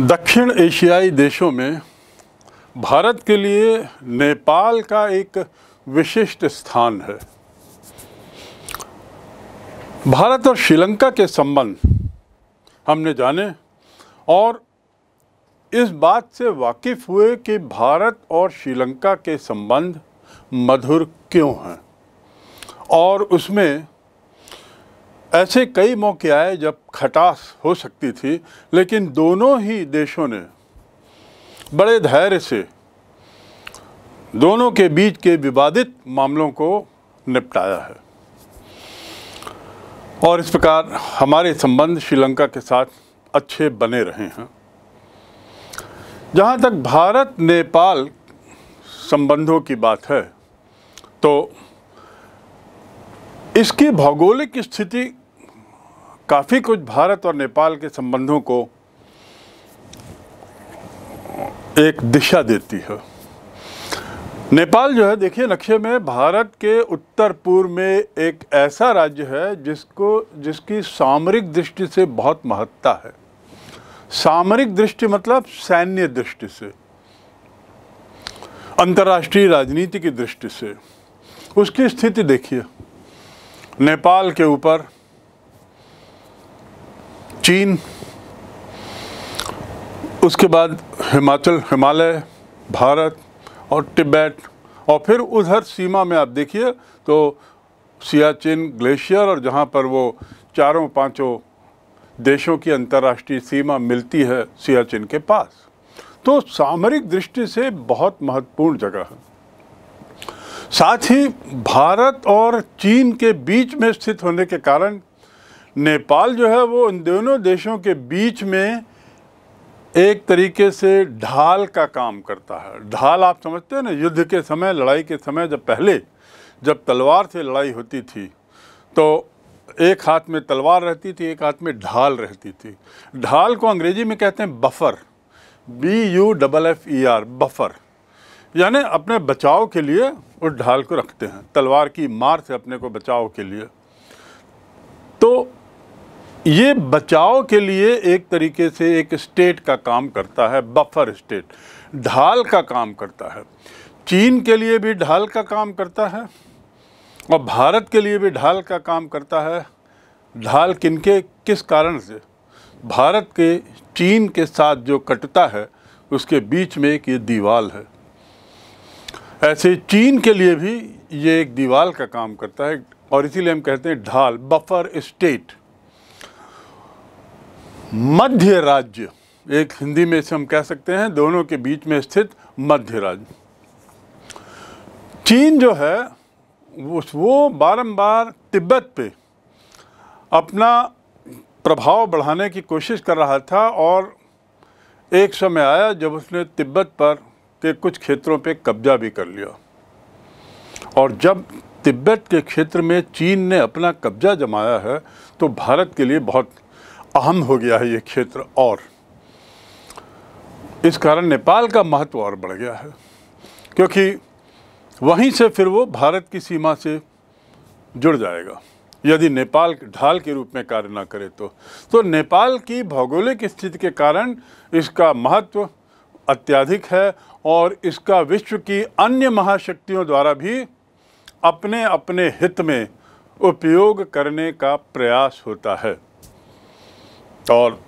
दक्षिण एशियाई देशों में भारत के लिए नेपाल का एक विशिष्ट स्थान है भारत और श्रीलंका के संबंध हमने जाने और इस बात से वाकिफ हुए कि भारत और श्रीलंका के संबंध मधुर क्यों हैं और उसमें ऐसे कई मौके आए जब खटास हो सकती थी लेकिन दोनों ही देशों ने बड़े धैर्य से दोनों के बीच के विवादित मामलों को निपटाया है और इस प्रकार हमारे संबंध श्रीलंका के साथ अच्छे बने रहे हैं जहाँ तक भारत नेपाल संबंधों की बात है तो इसकी भौगोलिक स्थिति काफ़ी कुछ भारत और नेपाल के संबंधों को एक दिशा देती है नेपाल जो है देखिए नक्शे में भारत के उत्तर पूर्व में एक ऐसा राज्य है जिसको जिसकी सामरिक दृष्टि से बहुत महत्ता है सामरिक दृष्टि मतलब सैन्य दृष्टि से अंतर्राष्ट्रीय राजनीति की दृष्टि से उसकी स्थिति देखिए नेपाल के ऊपर चीन उसके बाद हिमाचल हिमालय भारत और तिब्बत और फिर उधर सीमा में आप देखिए तो सियाचिन ग्लेशियर और जहाँ पर वो चारों पांचों देशों की अंतर्राष्ट्रीय सीमा मिलती है सियाचिन के पास तो सामरिक दृष्टि से बहुत महत्वपूर्ण जगह है साथ ही भारत और चीन के बीच में स्थित होने के कारण नेपाल जो है वो इन दोनों देशों के बीच में एक तरीके से ढाल का काम करता है ढाल आप समझते हैं ना युद्ध के समय लड़ाई के समय जब पहले जब तलवार से लड़ाई होती थी तो एक हाथ में तलवार रहती थी एक हाथ में ढाल रहती थी ढाल को अंग्रेज़ी में कहते हैं buffer B U double F E R buffer यानी अपने बचाव के लिए उस ढाल को रखते हैं तलवार की मार से अपने को बचाव के लिए तो ये बचाव के लिए एक तरीके से एक स्टेट का काम करता है बफर स्टेट ढाल का काम करता है चीन के लिए भी ढाल का काम करता है और भारत के लिए भी ढाल का काम करता है ढाल किनके किस कारण से भारत के चीन के साथ जो कटता है उसके बीच में एक ये दीवाल है ऐसे चीन के लिए भी ये एक दीवाल का काम करता है और इसीलिए हम कहते हैं ढाल बफर स्टेट मध्य राज्य एक हिंदी में से हम कह सकते हैं दोनों के बीच में स्थित मध्य राज्य चीन जो है उस वो बारंबार तिब्बत पे अपना प्रभाव बढ़ाने की कोशिश कर रहा था और एक समय आया जब उसने तिब्बत पर के कुछ क्षेत्रों पे कब्जा भी कर लिया और जब तिब्बत के क्षेत्र में चीन ने अपना कब्जा जमाया है तो भारत के लिए बहुत अहम हो गया है ये क्षेत्र और इस कारण नेपाल का महत्व और बढ़ गया है क्योंकि वहीं से फिर वो भारत की सीमा से जुड़ जाएगा यदि नेपाल ढाल के रूप में कार्य ना करे तो तो नेपाल की भौगोलिक स्थिति के कारण इसका महत्व अत्याधिक है और इसका विश्व की अन्य महाशक्तियों द्वारा भी अपने अपने हित में उपयोग करने का प्रयास होता है और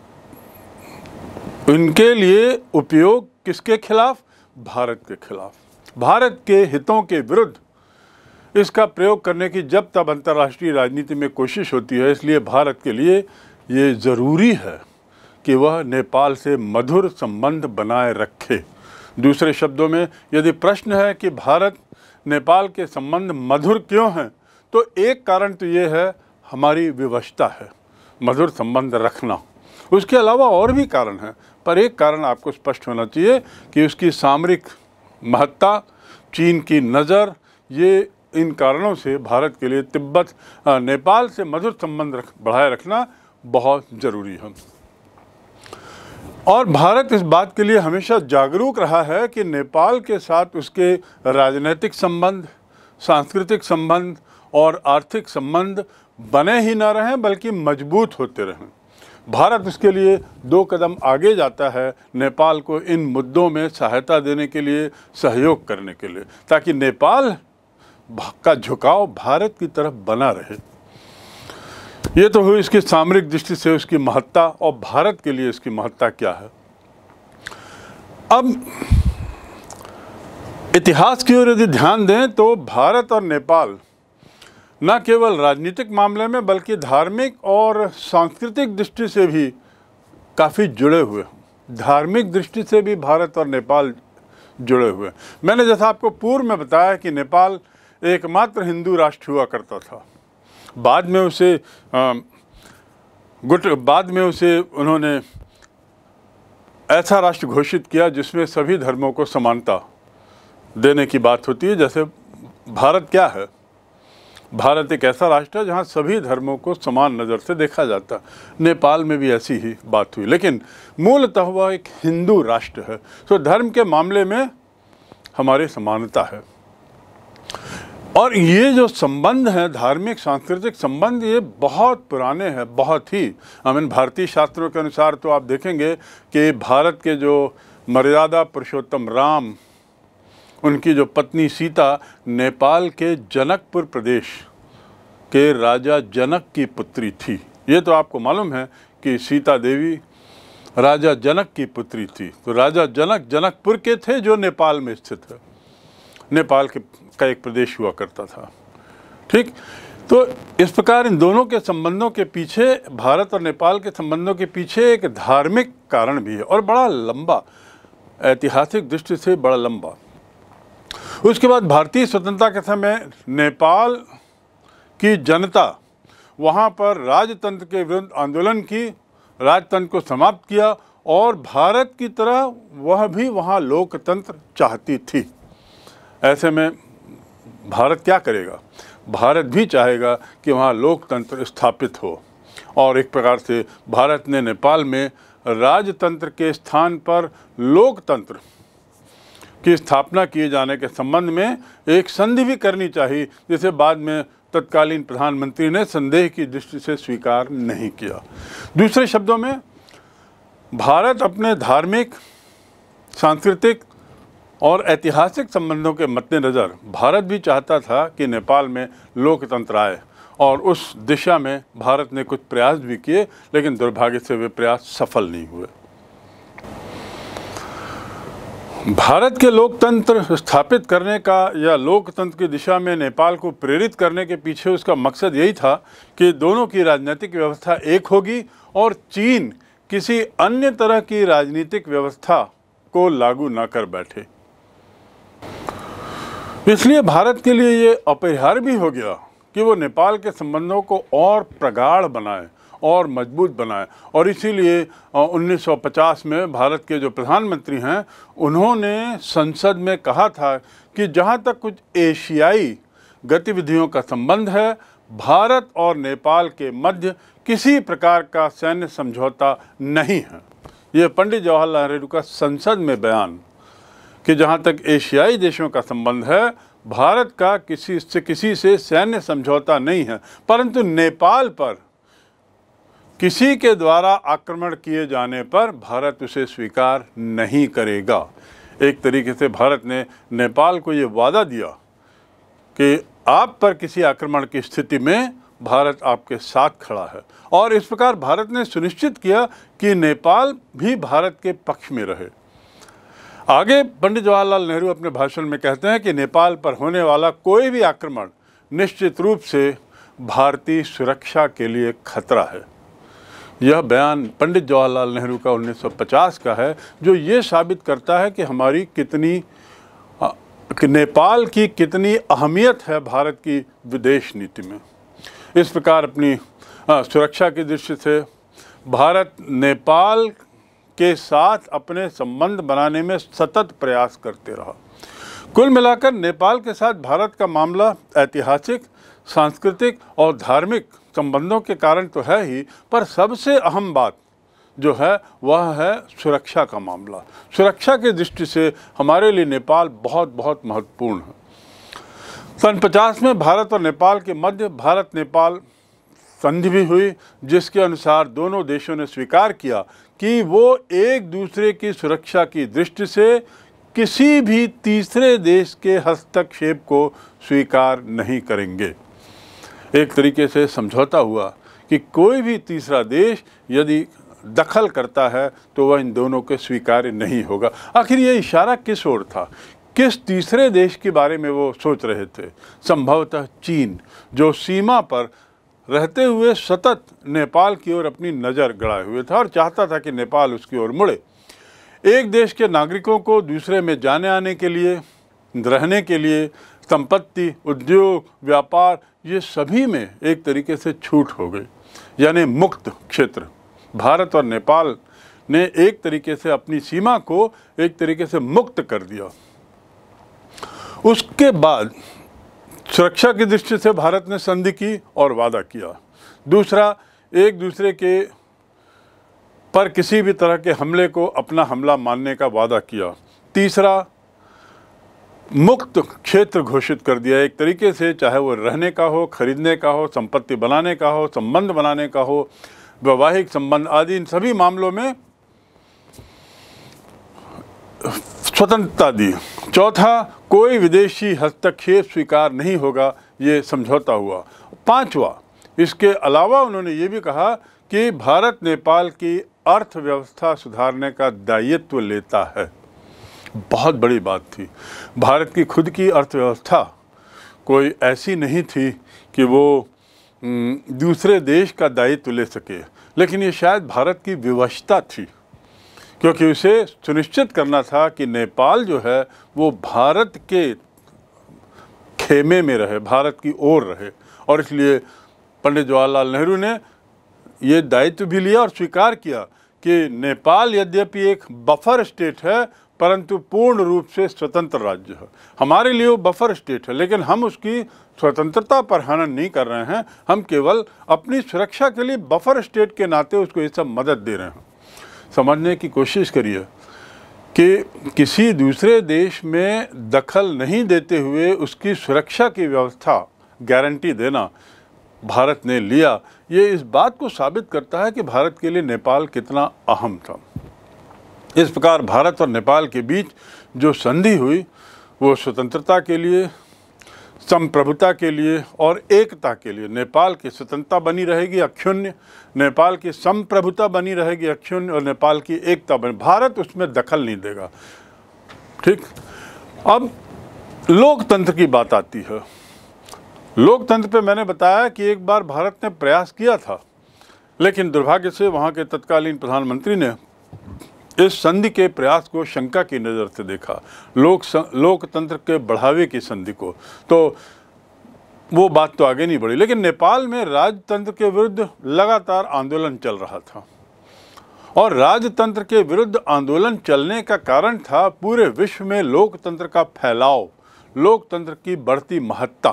इनके लिए उपयोग किसके खिलाफ भारत के खिलाफ भारत के हितों के विरुद्ध इसका प्रयोग करने की जब तब अंतर्राष्ट्रीय राजनीति में कोशिश होती है इसलिए भारत के लिए ये ज़रूरी है कि वह नेपाल से मधुर संबंध बनाए रखे दूसरे शब्दों में यदि प्रश्न है कि भारत नेपाल के संबंध मधुर क्यों हैं तो एक कारण तो ये है हमारी विवशता है मधुर संबंध रखना उसके अलावा और भी कारण हैं पर एक कारण आपको स्पष्ट होना चाहिए कि उसकी सामरिक महत्ता चीन की नज़र ये इन कारणों से भारत के लिए तिब्बत नेपाल से मधुर संबंध रख बढ़ाए रखना बहुत ज़रूरी है और भारत इस बात के लिए हमेशा जागरूक रहा है कि नेपाल के साथ उसके राजनीतिक संबंध सांस्कृतिक संबंध और आर्थिक संबंध बने ही ना रहें बल्कि मजबूत होते रहें भारत उसके लिए दो कदम आगे जाता है नेपाल को इन मुद्दों में सहायता देने के लिए सहयोग करने के लिए ताकि नेपाल का झुकाव भारत की तरफ बना रहे ये तो हुई इसकी सामरिक दृष्टि से उसकी महत्ता और भारत के लिए इसकी महत्ता क्या है अब इतिहास की ओर यदि ध्यान दें तो भारत और नेपाल न केवल राजनीतिक मामले में बल्कि धार्मिक और सांस्कृतिक दृष्टि से भी काफ़ी जुड़े हुए हैं धार्मिक दृष्टि से भी भारत और नेपाल जुड़े हुए हैं मैंने जैसा आपको पूर्व में बताया कि नेपाल एकमात्र हिंदू राष्ट्र हुआ करता था बाद में उसे गुट बाद में उसे उन्होंने ऐसा राष्ट्र घोषित किया जिसमें सभी धर्मों को समानता देने की बात होती है जैसे भारत क्या है भारत एक ऐसा राष्ट्र है जहाँ सभी धर्मों को समान नज़र से देखा जाता नेपाल में भी ऐसी ही बात हुई लेकिन मूलतः वह एक हिंदू राष्ट्र है सो तो धर्म के मामले में हमारे समानता है और ये जो संबंध है धार्मिक सांस्कृतिक संबंध ये बहुत पुराने हैं बहुत ही आई भारतीय शास्त्रों के अनुसार तो आप देखेंगे कि भारत के जो मर्यादा पुरुषोत्तम राम उनकी जो पत्नी सीता नेपाल के जनकपुर प्रदेश के राजा जनक की पुत्री थी ये तो आपको मालूम है कि सीता देवी राजा जनक की पुत्री थी तो राजा जनक जनकपुर के थे जो नेपाल में स्थित है नेपाल के का एक प्रदेश हुआ करता था ठीक तो इस प्रकार इन दोनों के संबंधों के पीछे भारत और नेपाल के संबंधों के पीछे एक धार्मिक कारण भी है और बड़ा लंबा ऐतिहासिक दृष्टि से बड़ा लंबा उसके बाद भारतीय स्वतंत्रता के समय नेपाल की जनता वहाँ पर राजतंत्र के विरुद्ध आंदोलन की राजतंत्र को समाप्त किया और भारत की तरह वह भी वहाँ लोकतंत्र चाहती थी ऐसे में भारत क्या करेगा भारत भी चाहेगा कि वहाँ लोकतंत्र स्थापित हो और एक प्रकार से भारत ने नेपाल में राजतंत्र के स्थान पर लोकतंत्र की स्थापना किए जाने के संबंध में एक संधि भी करनी चाहिए जिसे बाद में तत्कालीन प्रधानमंत्री ने संदेह की दृष्टि से स्वीकार नहीं किया दूसरे शब्दों में भारत अपने धार्मिक सांस्कृतिक और ऐतिहासिक संबंधों के मद्देनज़र भारत भी चाहता था कि नेपाल में लोकतंत्र आए और उस दिशा में भारत ने कुछ प्रयास भी किए लेकिन दुर्भाग्य से वे प्रयास सफल नहीं हुए भारत के लोकतंत्र स्थापित करने का या लोकतंत्र की दिशा में नेपाल को प्रेरित करने के पीछे उसका मकसद यही था कि दोनों की राजनीतिक व्यवस्था एक होगी और चीन किसी अन्य तरह की राजनीतिक व्यवस्था को लागू न कर बैठे इसलिए भारत के लिए ये अपरिहार्य भी हो गया कि वो नेपाल के संबंधों को और प्रगाढ़ बनाए और मजबूत बनाए और इसीलिए 1950 में भारत के जो प्रधानमंत्री हैं उन्होंने संसद में कहा था कि जहाँ तक कुछ एशियाई गतिविधियों का संबंध है भारत और नेपाल के मध्य किसी प्रकार का सैन्य समझौता नहीं है ये पंडित जवाहरलाल नेहरू का संसद में बयान कि जहाँ तक एशियाई देशों का संबंध है भारत का किसी से किसी से सैन्य समझौता नहीं है परंतु नेपाल पर किसी के द्वारा आक्रमण किए जाने पर भारत उसे स्वीकार नहीं करेगा एक तरीके से भारत ने नेपाल को ये वादा दिया कि आप पर किसी आक्रमण की स्थिति में भारत आपके साथ खड़ा है और इस प्रकार भारत ने सुनिश्चित किया कि नेपाल भी भारत के पक्ष में रहे आगे पंडित जवाहरलाल नेहरू अपने भाषण में कहते हैं कि नेपाल पर होने वाला कोई भी आक्रमण निश्चित रूप से भारतीय सुरक्षा के लिए खतरा है यह बयान पंडित जवाहरलाल नेहरू का 1950 का है जो ये साबित करता है कि हमारी कितनी कि नेपाल की कितनी अहमियत है भारत की विदेश नीति में इस प्रकार अपनी सुरक्षा की दृष्टि से भारत नेपाल के साथ अपने संबंध बनाने में सतत प्रयास करते रहा कुल मिलाकर नेपाल के साथ भारत का मामला ऐतिहासिक सांस्कृतिक और धार्मिक संबंधों के कारण तो है ही पर सबसे अहम बात जो है वह है सुरक्षा का मामला सुरक्षा की दृष्टि से हमारे लिए नेपाल बहुत बहुत महत्वपूर्ण है सन पचास में भारत और नेपाल के मध्य भारत नेपाल संधि भी हुई जिसके अनुसार दोनों देशों ने स्वीकार किया कि वो एक दूसरे की सुरक्षा की दृष्टि से किसी भी तीसरे देश के हस्तक्षेप को स्वीकार नहीं करेंगे एक तरीके से समझौता हुआ कि कोई भी तीसरा देश यदि दखल करता है तो वह इन दोनों के स्वीकार्य नहीं होगा आखिर ये इशारा किस ओर था किस तीसरे देश के बारे में वो सोच रहे थे संभवतः चीन जो सीमा पर रहते हुए सतत नेपाल की ओर अपनी नज़र गड़ाए हुए था और चाहता था कि नेपाल उसकी ओर मुड़े एक देश के नागरिकों को दूसरे में जाने आने के लिए रहने के लिए संपत्ति उद्योग व्यापार ये सभी में एक तरीके से छूट हो गई यानी मुक्त क्षेत्र भारत और नेपाल ने एक तरीके से अपनी सीमा को एक तरीके से मुक्त कर दिया उसके बाद सुरक्षा की दृष्टि से भारत ने संधि की और वादा किया दूसरा एक दूसरे के पर किसी भी तरह के हमले को अपना हमला मानने का वादा किया तीसरा मुक्त क्षेत्र घोषित कर दिया एक तरीके से चाहे वो रहने का हो खरीदने का हो संपत्ति बनाने का हो संबंध बनाने का हो वैवाहिक संबंध आदि इन सभी मामलों में स्वतंत्रता दी चौथा कोई विदेशी हस्तक्षेप स्वीकार नहीं होगा ये समझौता हुआ पांचवा इसके अलावा उन्होंने ये भी कहा कि भारत नेपाल की अर्थव्यवस्था सुधारने का दायित्व लेता है बहुत बड़ी बात थी भारत की खुद की अर्थव्यवस्था कोई ऐसी नहीं थी कि वो दूसरे देश का दायित्व ले सके लेकिन ये शायद भारत की विवशता थी क्योंकि उसे सुनिश्चित करना था कि नेपाल जो है वो भारत के खेमे में रहे भारत की ओर रहे और इसलिए पंडित जवाहरलाल नेहरू ने ये दायित्व भी लिया और स्वीकार किया कि नेपाल यद्यपि एक बफर स्टेट है परंतु पूर्ण रूप से स्वतंत्र राज्य है हमारे लिए वो बफर स्टेट है लेकिन हम उसकी स्वतंत्रता पर हनन नहीं कर रहे हैं हम केवल अपनी सुरक्षा के लिए बफर स्टेट के नाते उसको ये सब मदद दे रहे हैं समझने की कोशिश करिए कि किसी दूसरे देश में दखल नहीं देते हुए उसकी सुरक्षा की व्यवस्था गारंटी देना भारत ने लिया ये इस बात को साबित करता है कि भारत के लिए नेपाल कितना अहम था इस प्रकार भारत और नेपाल के बीच जो संधि हुई वो स्वतंत्रता के लिए संप्रभुता के लिए और एकता के लिए नेपाल की स्वतंत्रता बनी रहेगी अक्षुण्य नेपाल की संप्रभुता बनी रहेगी अक्षुण्य और नेपाल की एकता बनी भारत उसमें दखल नहीं देगा ठीक अब लोकतंत्र की बात आती है लोकतंत्र पे मैंने बताया कि एक बार भारत ने प्रयास किया था लेकिन दुर्भाग्य से वहाँ के तत्कालीन प्रधानमंत्री ने इस संधि के प्रयास को शंका की नज़र से देखा लोक लोकतंत्र के बढ़ावे की संधि को तो वो बात तो आगे नहीं बढ़ी लेकिन नेपाल में राजतंत्र के विरुद्ध लगातार आंदोलन चल रहा था और राजतंत्र के विरुद्ध आंदोलन चलने का कारण था पूरे विश्व में लोकतंत्र का फैलाव लोकतंत्र की बढ़ती महत्ता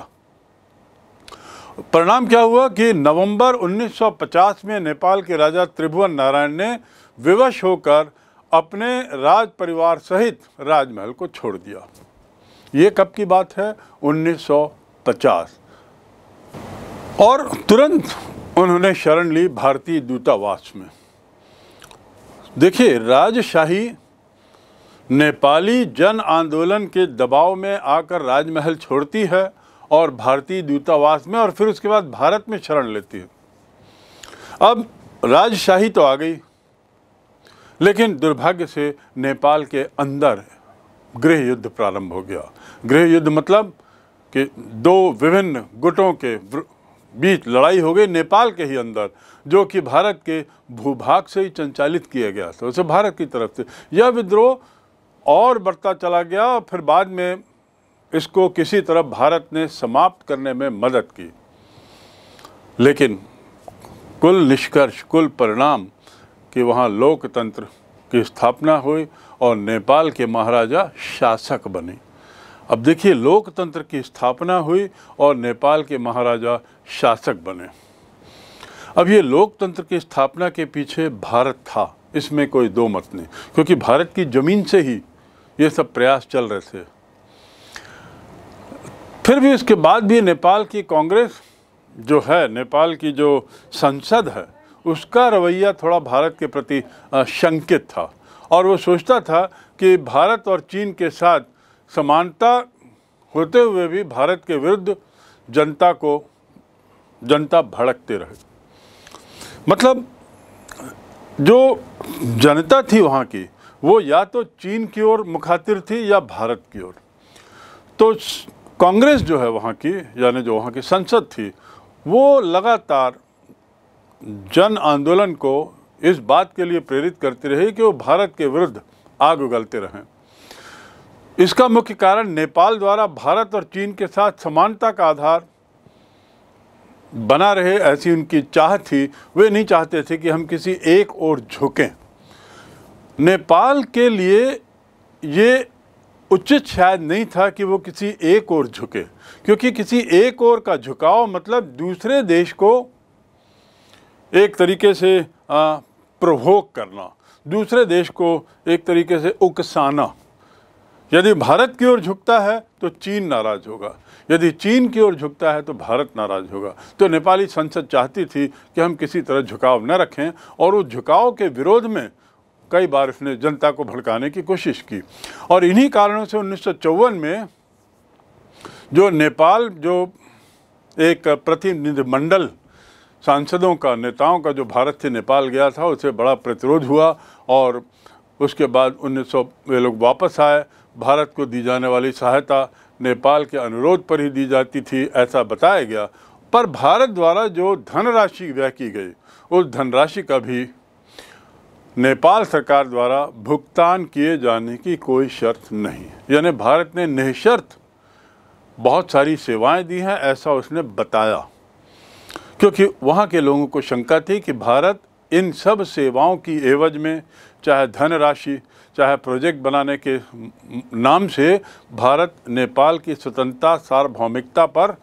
परिणाम क्या हुआ कि नवंबर 1950 में नेपाल के राजा त्रिभुवन नारायण ने विवश होकर अपने राज परिवार सहित राजमहल को छोड़ दिया ये कब की बात है 1950 और तुरंत उन्होंने शरण ली भारतीय दूतावास में देखिए राजशाही नेपाली जन आंदोलन के दबाव में आकर राजमहल छोड़ती है और भारतीय दूतावास में और फिर उसके बाद भारत में शरण लेती है अब राजशाही तो आ गई लेकिन दुर्भाग्य से नेपाल के अंदर गृह युद्ध प्रारंभ हो गया गृह युद्ध मतलब कि दो विभिन्न गुटों के बीच लड़ाई हो गई नेपाल के ही अंदर जो कि भारत के भूभाग से ही संचालित किया गया था उसे भारत की तरफ से यह विद्रोह और बढ़ता चला गया और फिर बाद में इसको किसी तरह भारत ने समाप्त करने में मदद की लेकिन कुल निष्कर्ष कुल परिणाम कि वहाँ लोकतंत्र की स्थापना हुई और नेपाल के महाराजा शासक बने अब देखिए लोकतंत्र की स्थापना हुई और नेपाल के महाराजा शासक बने अब ये लोकतंत्र की स्थापना के पीछे भारत था इसमें कोई दो मत नहीं क्योंकि भारत की ज़मीन से ही ये सब प्रयास चल रहे थे फिर भी उसके बाद भी नेपाल की कांग्रेस जो है नेपाल की जो संसद है उसका रवैया थोड़ा भारत के प्रति शंकित था और वो सोचता था कि भारत और चीन के साथ समानता होते हुए भी भारत के विरुद्ध जनता को जनता भड़कते रहे मतलब जो जनता थी वहाँ की वो या तो चीन की ओर मुखातिर थी या भारत की ओर तो कांग्रेस जो है वहाँ की यानी जो वहाँ की संसद थी वो लगातार जन आंदोलन को इस बात के लिए प्रेरित करते रहे कि वो भारत के विरुद्ध आग उगलते रहें इसका मुख्य कारण नेपाल द्वारा भारत और चीन के साथ समानता का आधार बना रहे ऐसी उनकी चाह थी वे नहीं चाहते थे कि हम किसी एक ओर झुकें नेपाल के लिए ये उचित शायद नहीं था कि वो किसी एक ओर झुके क्योंकि किसी एक ओर का झुकाव मतलब दूसरे देश को एक तरीके से प्रभोग करना दूसरे देश को एक तरीके से उकसाना यदि भारत की ओर झुकता है तो चीन नाराज होगा यदि चीन की ओर झुकता है तो भारत नाराज होगा तो नेपाली संसद चाहती थी कि हम किसी तरह झुकाव न रखें और उस झुकाव के विरोध में कई बार इसने जनता को भड़काने की कोशिश की और इन्हीं कारणों से उन्नीस में जो नेपाल जो एक प्रतिनिधिमंडल सांसदों का नेताओं का जो भारत से नेपाल गया था उसे बड़ा प्रतिरोध हुआ और उसके बाद उन्नीस वे लोग वापस आए भारत को दी जाने वाली सहायता नेपाल के अनुरोध पर ही दी जाती थी ऐसा बताया गया पर भारत द्वारा जो धनराशि व्यय की गई उस धनराशि का भी नेपाल सरकार द्वारा भुगतान किए जाने की कोई शर्त नहीं यानी भारत ने निःशर्त बहुत सारी सेवाएं दी हैं ऐसा उसने बताया क्योंकि वहाँ के लोगों को शंका थी कि भारत इन सब सेवाओं की एवज में चाहे धनराशि चाहे प्रोजेक्ट बनाने के नाम से भारत नेपाल की स्वतंत्रता सार्वभौमिकता पर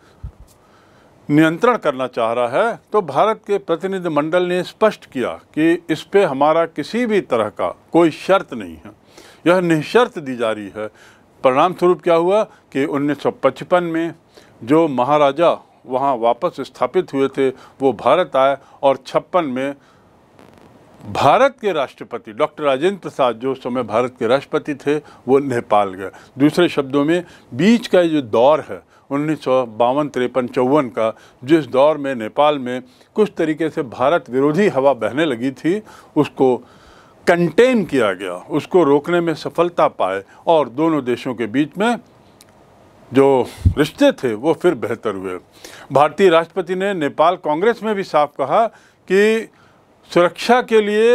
नियंत्रण करना चाह रहा है तो भारत के प्रतिनिधिमंडल ने स्पष्ट किया कि इस पर हमारा किसी भी तरह का कोई शर्त नहीं है यह निःशर्त दी जा रही है परिणाम स्वरूप क्या हुआ कि 1955 में जो महाराजा वहाँ वापस स्थापित हुए थे वो भारत आए और छप्पन में भारत के राष्ट्रपति डॉक्टर राजेंद्र प्रसाद जो उस समय भारत के राष्ट्रपति थे वो नेपाल गए दूसरे शब्दों में बीच का जो दौर है उन्नीस सौ बावन तिरपन चौवन का जिस दौर में नेपाल में कुछ तरीके से भारत विरोधी हवा बहने लगी थी उसको कंटेन किया गया उसको रोकने में सफलता पाए और दोनों देशों के बीच में जो रिश्ते थे वो फिर बेहतर हुए भारतीय राष्ट्रपति ने नेपाल कांग्रेस में भी साफ कहा कि सुरक्षा के लिए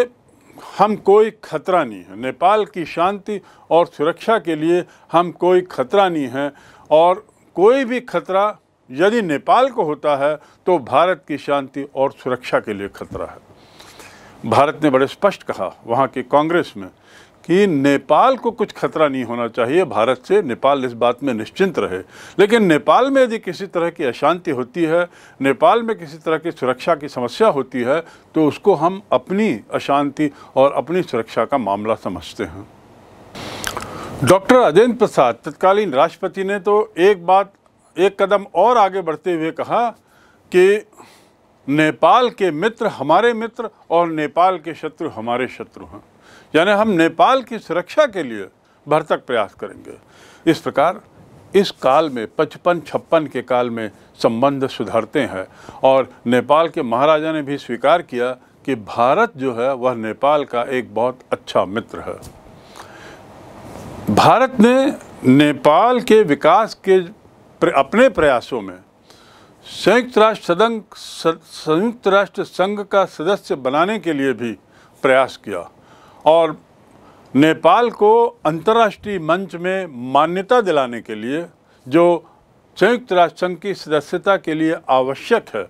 हम कोई खतरा नहीं है नेपाल की शांति और सुरक्षा के लिए हम कोई खतरा नहीं है और कोई भी खतरा यदि नेपाल को होता है तो भारत की शांति और सुरक्षा के लिए खतरा है भारत ने बड़े स्पष्ट कहा वहाँ की कांग्रेस में कि नेपाल को कुछ खतरा नहीं होना चाहिए भारत से नेपाल इस बात में निश्चिंत रहे लेकिन नेपाल में यदि किसी तरह की अशांति होती है नेपाल में किसी तरह की सुरक्षा की समस्या होती है तो उसको हम अपनी अशांति और अपनी सुरक्षा का मामला समझते हैं डॉक्टर राजेंद्र प्रसाद तत्कालीन राष्ट्रपति ने तो एक बात एक कदम और आगे बढ़ते हुए कहा कि नेपाल के मित्र हमारे मित्र और नेपाल के शत्रु हमारे शत्रु हैं यानी हम नेपाल की सुरक्षा के लिए भरतक प्रयास करेंगे इस प्रकार इस काल में पचपन छप्पन के काल में संबंध सुधरते हैं और नेपाल के महाराजा ने भी स्वीकार किया कि भारत जो है वह नेपाल का एक बहुत अच्छा मित्र है भारत ने नेपाल के विकास के अपने प्रयासों में संयुक्त राष्ट्र सदंग संयुक्त राष्ट्र संघ का सदस्य बनाने के लिए भी प्रयास किया और नेपाल को अंतर्राष्ट्रीय मंच में मान्यता दिलाने के लिए जो संयुक्त राष्ट्र संघ की सदस्यता के लिए आवश्यक है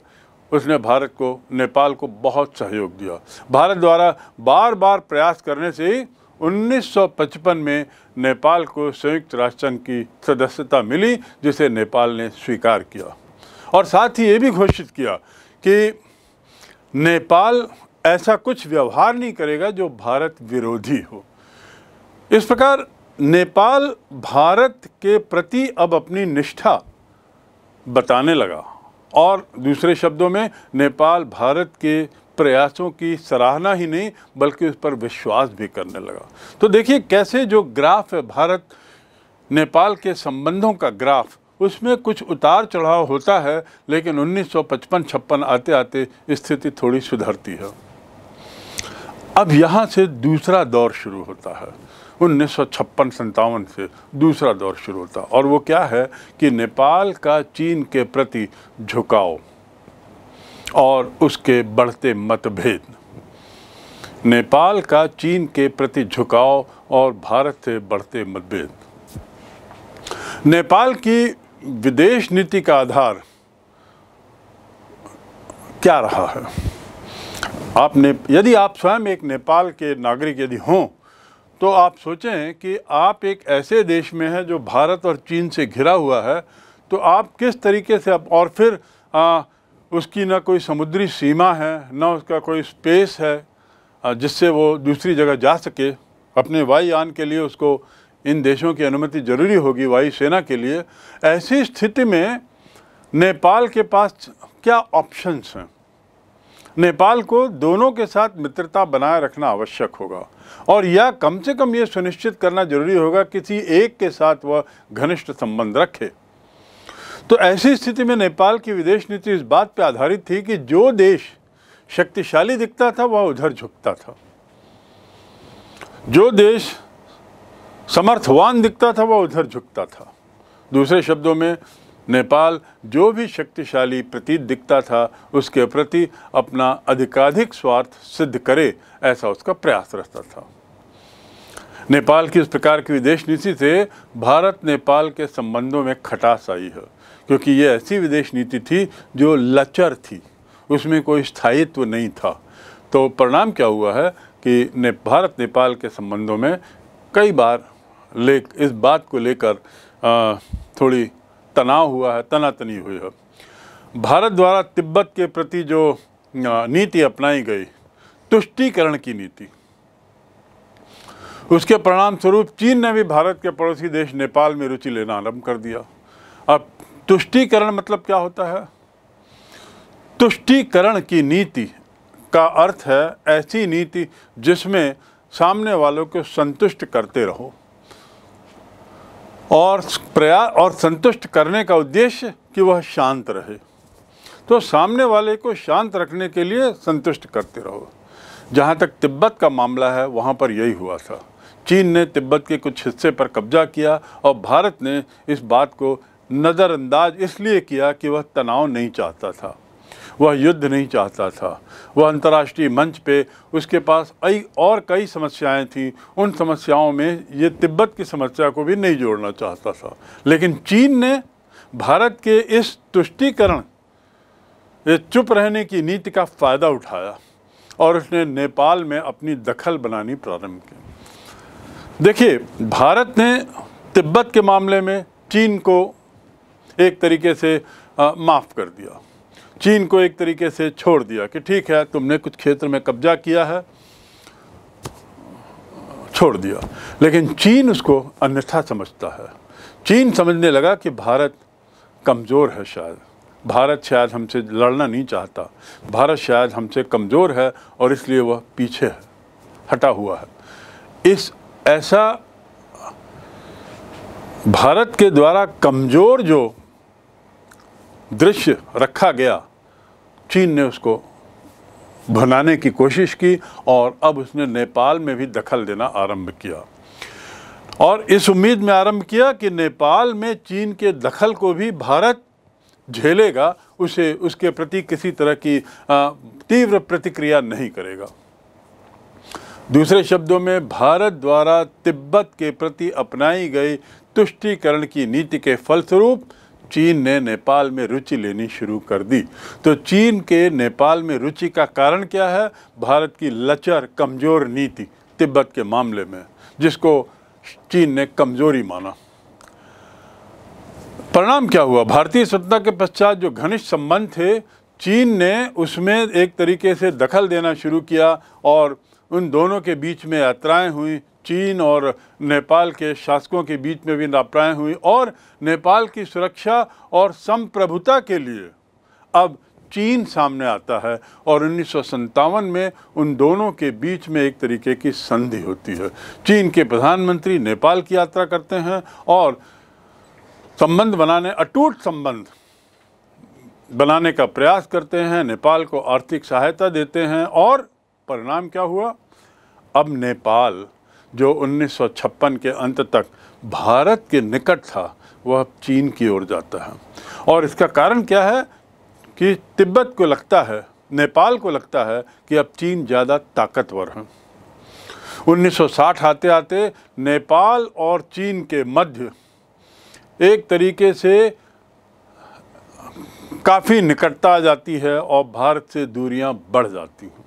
उसने भारत को नेपाल को बहुत सहयोग दिया भारत द्वारा बार बार प्रयास करने से ही 1955 में नेपाल को संयुक्त राष्ट्र संघ की सदस्यता मिली जिसे नेपाल ने स्वीकार किया और साथ ही ये भी घोषित किया कि नेपाल ऐसा कुछ व्यवहार नहीं करेगा जो भारत विरोधी हो इस प्रकार नेपाल भारत के प्रति अब अपनी निष्ठा बताने लगा और दूसरे शब्दों में नेपाल भारत के प्रयासों की सराहना ही नहीं बल्कि उस पर विश्वास भी करने लगा तो देखिए कैसे जो ग्राफ है भारत नेपाल के संबंधों का ग्राफ उसमें कुछ उतार चढ़ाव होता है लेकिन 1955-56 आते आते स्थिति थोड़ी सुधरती है अब यहाँ से दूसरा दौर शुरू होता है उन्नीस सौ छप्पन सन्तावन से दूसरा दौर शुरू होता है और वो क्या है कि नेपाल का चीन के प्रति झुकाव और उसके बढ़ते मतभेद नेपाल का चीन के प्रति झुकाव और भारत से बढ़ते मतभेद नेपाल की विदेश नीति का आधार क्या रहा है आप ने यदि आप स्वयं एक नेपाल के नागरिक यदि हों तो आप सोचें कि आप एक ऐसे देश में हैं जो भारत और चीन से घिरा हुआ है तो आप किस तरीके से आप और फिर आ, उसकी ना कोई समुद्री सीमा है ना उसका कोई स्पेस है जिससे वो दूसरी जगह जा सके अपने वायुयान के लिए उसको इन देशों की अनुमति ज़रूरी होगी वायुसेना के लिए ऐसी स्थिति में नेपाल के पास क्या ऑप्शंस हैं नेपाल को दोनों के साथ मित्रता बनाए रखना आवश्यक होगा और यह कम से कम ये सुनिश्चित करना जरूरी होगा किसी एक के साथ वह घनिष्ठ संबंध रखे तो ऐसी स्थिति में नेपाल की विदेश नीति इस बात पर आधारित थी कि जो देश शक्तिशाली दिखता था वह उधर झुकता था जो देश समर्थवान दिखता था वह उधर झुकता था दूसरे शब्दों में नेपाल जो भी शक्तिशाली प्रतीत दिखता था उसके प्रति अपना अधिकाधिक स्वार्थ सिद्ध करे ऐसा उसका प्रयास रहता था नेपाल की इस प्रकार की विदेश नीति से भारत नेपाल के संबंधों में खटास आई है क्योंकि ये ऐसी विदेश नीति थी जो लचर थी उसमें कोई स्थायित्व नहीं था तो परिणाम क्या हुआ है कि ने भारत नेपाल के संबंधों में कई बार ले इस बात को लेकर थोड़ी तनाव हुआ है तनातनी हुई है भारत द्वारा तिब्बत के प्रति जो नीति अपनाई गई तुष्टीकरण की नीति उसके परिणाम स्वरूप चीन ने भी भारत के पड़ोसी देश नेपाल में रुचि लेना आरम्भ कर दिया अब तुष्टीकरण मतलब क्या होता है तुष्टीकरण की नीति का अर्थ है ऐसी नीति जिसमें सामने वालों को संतुष्ट करते रहो और प्रयास और संतुष्ट करने का उद्देश्य कि वह शांत रहे तो सामने वाले को शांत रखने के लिए संतुष्ट करते रहो जहाँ तक तिब्बत का मामला है वहाँ पर यही हुआ था चीन ने तिब्बत के कुछ हिस्से पर कब्जा किया और भारत ने इस बात को नज़रअंदाज इसलिए किया कि वह तनाव नहीं चाहता था वह युद्ध नहीं चाहता था वह अंतर्राष्ट्रीय मंच पे उसके पास कई और कई समस्याएं थीं उन समस्याओं में ये तिब्बत की समस्या को भी नहीं जोड़ना चाहता था लेकिन चीन ने भारत के इस तुष्टिकरण चुप रहने की नीति का फ़ायदा उठाया और उसने नेपाल में अपनी दखल बनानी प्रारंभ की देखिए भारत ने तिब्बत के मामले में चीन को एक तरीके से माफ़ कर दिया चीन को एक तरीके से छोड़ दिया कि ठीक है तुमने कुछ क्षेत्र में कब्जा किया है छोड़ दिया लेकिन चीन उसको अन्यथा समझता है चीन समझने लगा कि भारत कमज़ोर है शायद भारत शायद हमसे लड़ना नहीं चाहता भारत शायद हमसे कमज़ोर है और इसलिए वह पीछे है हटा हुआ है इस ऐसा भारत के द्वारा कमज़ोर जो दृश्य रखा गया चीन ने उसको बनाने की कोशिश की और अब उसने नेपाल में भी दखल देना आरंभ किया और इस उम्मीद में आरंभ किया कि नेपाल में चीन के दखल को भी भारत झेलेगा उसे उसके प्रति किसी तरह की तीव्र प्रतिक्रिया नहीं करेगा दूसरे शब्दों में भारत द्वारा तिब्बत के प्रति अपनाई गई तुष्टिकरण की नीति के फलस्वरूप चीन ने नेपाल में रुचि लेनी शुरू कर दी तो चीन के नेपाल में रुचि का कारण क्या है भारत की लचर कमज़ोर नीति तिब्बत के मामले में जिसको चीन ने कमज़ोरी माना परिणाम क्या हुआ भारतीय सत्ता के पश्चात जो घनिष्ठ संबंध थे चीन ने उसमें एक तरीके से दखल देना शुरू किया और उन दोनों के बीच में यात्राएं हुई चीन और नेपाल के शासकों के बीच में भी नापराएँ हुई और नेपाल की सुरक्षा और संप्रभुता के लिए अब चीन सामने आता है और उन्नीस में उन दोनों के बीच में एक तरीके की संधि होती है चीन के प्रधानमंत्री नेपाल की यात्रा करते हैं और संबंध बनाने अटूट संबंध बनाने का प्रयास करते हैं नेपाल को आर्थिक सहायता देते हैं और परिणाम क्या हुआ अब नेपाल जो 1956 के अंत तक भारत के निकट था वह अब चीन की ओर जाता है और इसका कारण क्या है कि तिब्बत को लगता है नेपाल को लगता है कि अब चीन ज़्यादा ताकतवर हैं 1960 आते आते नेपाल और चीन के मध्य एक तरीके से काफ़ी निकटता आ जाती है और भारत से दूरियां बढ़ जाती हैं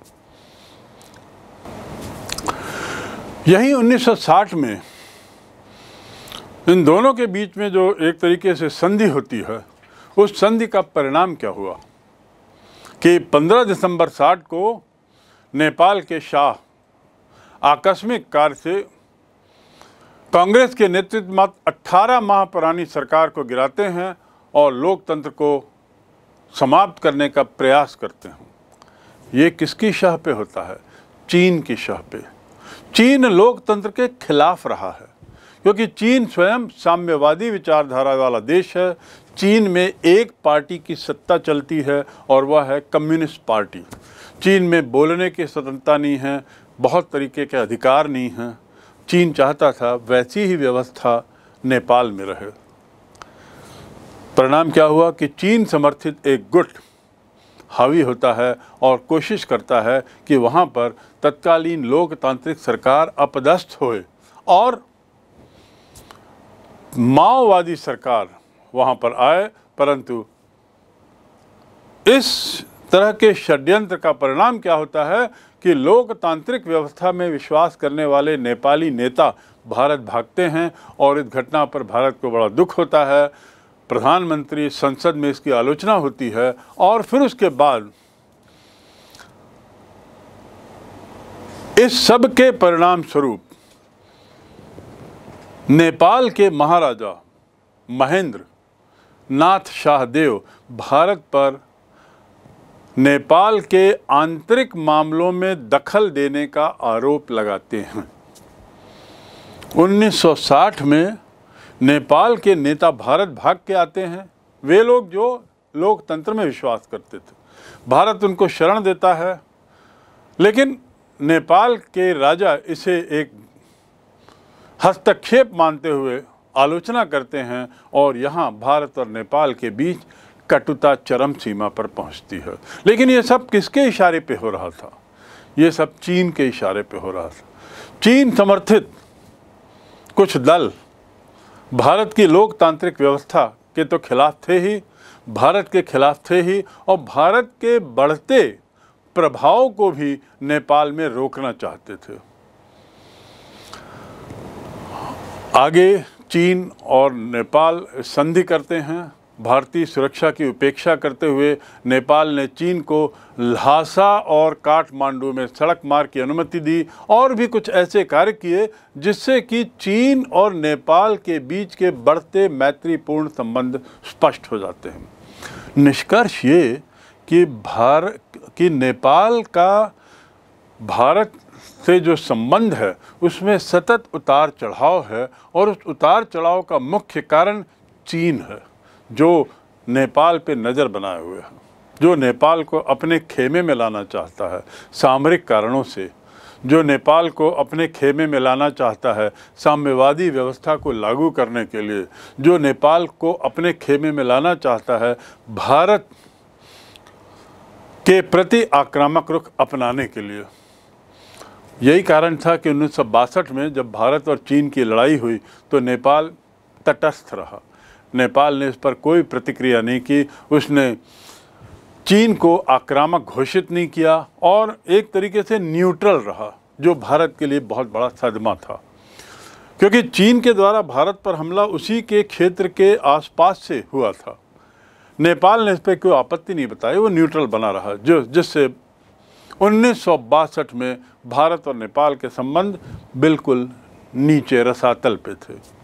यही 1960 में इन दोनों के बीच में जो एक तरीके से संधि होती है उस संधि का परिणाम क्या हुआ कि 15 दिसंबर 60 को नेपाल के शाह आकस्मिक कार से कांग्रेस के नेतृत्व में 18 माह पुरानी सरकार को गिराते हैं और लोकतंत्र को समाप्त करने का प्रयास करते हैं ये किसकी शाह पे होता है चीन की शाह पे चीन लोकतंत्र के खिलाफ रहा है क्योंकि चीन स्वयं साम्यवादी विचारधारा वाला देश है चीन में एक पार्टी की सत्ता चलती है और वह है कम्युनिस्ट पार्टी चीन में बोलने की स्वतंत्रता नहीं है बहुत तरीके के अधिकार नहीं हैं चीन चाहता था वैसी ही व्यवस्था नेपाल में रहे परिणाम क्या हुआ कि चीन समर्थित एक गुट हावी होता है और कोशिश करता है कि वहाँ पर तत्कालीन लोकतांत्रिक सरकार अपदस्थ हो और माओवादी सरकार वहाँ पर आए परंतु इस तरह के षड्यंत्र का परिणाम क्या होता है कि लोकतांत्रिक व्यवस्था में विश्वास करने वाले नेपाली नेता भारत भागते हैं और इस घटना पर भारत को बड़ा दुख होता है प्रधानमंत्री संसद में इसकी आलोचना होती है और फिर उसके बाद इस सब के परिणाम स्वरूप नेपाल के महाराजा महेंद्र नाथ शाहदेव भारत पर नेपाल के आंतरिक मामलों में दखल देने का आरोप लगाते हैं 1960 में नेपाल के नेता भारत भाग के आते हैं वे लोग जो लोकतंत्र में विश्वास करते थे भारत उनको शरण देता है लेकिन नेपाल के राजा इसे एक हस्तक्षेप मानते हुए आलोचना करते हैं और यहाँ भारत और नेपाल के बीच कटुता चरम सीमा पर पहुँचती है लेकिन ये सब किसके इशारे पे हो रहा था ये सब चीन के इशारे पे हो रहा था चीन समर्थित कुछ दल भारत की लोकतांत्रिक व्यवस्था के तो खिलाफ थे ही भारत के खिलाफ थे ही और भारत के बढ़ते प्रभाव को भी नेपाल में रोकना चाहते थे आगे चीन और नेपाल संधि करते हैं भारतीय सुरक्षा की उपेक्षा करते हुए नेपाल ने चीन को ल्हासा और काठमांडू में सड़क मार्ग की अनुमति दी और भी कुछ ऐसे कार्य किए जिससे कि चीन और नेपाल के बीच के बढ़ते मैत्रीपूर्ण संबंध स्पष्ट हो जाते हैं निष्कर्ष ये कि भार कि नेपाल का भारत से जो संबंध है उसमें सतत उतार चढ़ाव है और उस उतार चढ़ाव का मुख्य कारण चीन है जो नेपाल पे नज़र बनाए हुए है जो नेपाल को अपने खेमे में लाना चाहता है सामरिक कारणों से जो नेपाल को अपने खेमे में लाना चाहता है साम्यवादी व्यवस्था को लागू करने के लिए जो नेपाल को अपने खेमे में लाना चाहता है भारत के प्रति आक्रामक रुख अपनाने के लिए यही कारण था कि उन्नीस में जब भारत और चीन की लड़ाई हुई तो नेपाल तटस्थ रहा नेपाल ने इस पर कोई प्रतिक्रिया नहीं की उसने चीन को आक्रामक घोषित नहीं किया और एक तरीके से न्यूट्रल रहा जो भारत के लिए बहुत बड़ा सदमा था क्योंकि चीन के द्वारा भारत पर हमला उसी के क्षेत्र के आसपास से हुआ था नेपाल ने इस पर कोई आपत्ति नहीं बताई वो न्यूट्रल बना रहा जो जिससे उन्नीस में भारत और नेपाल के संबंध बिल्कुल नीचे रसातल पे थे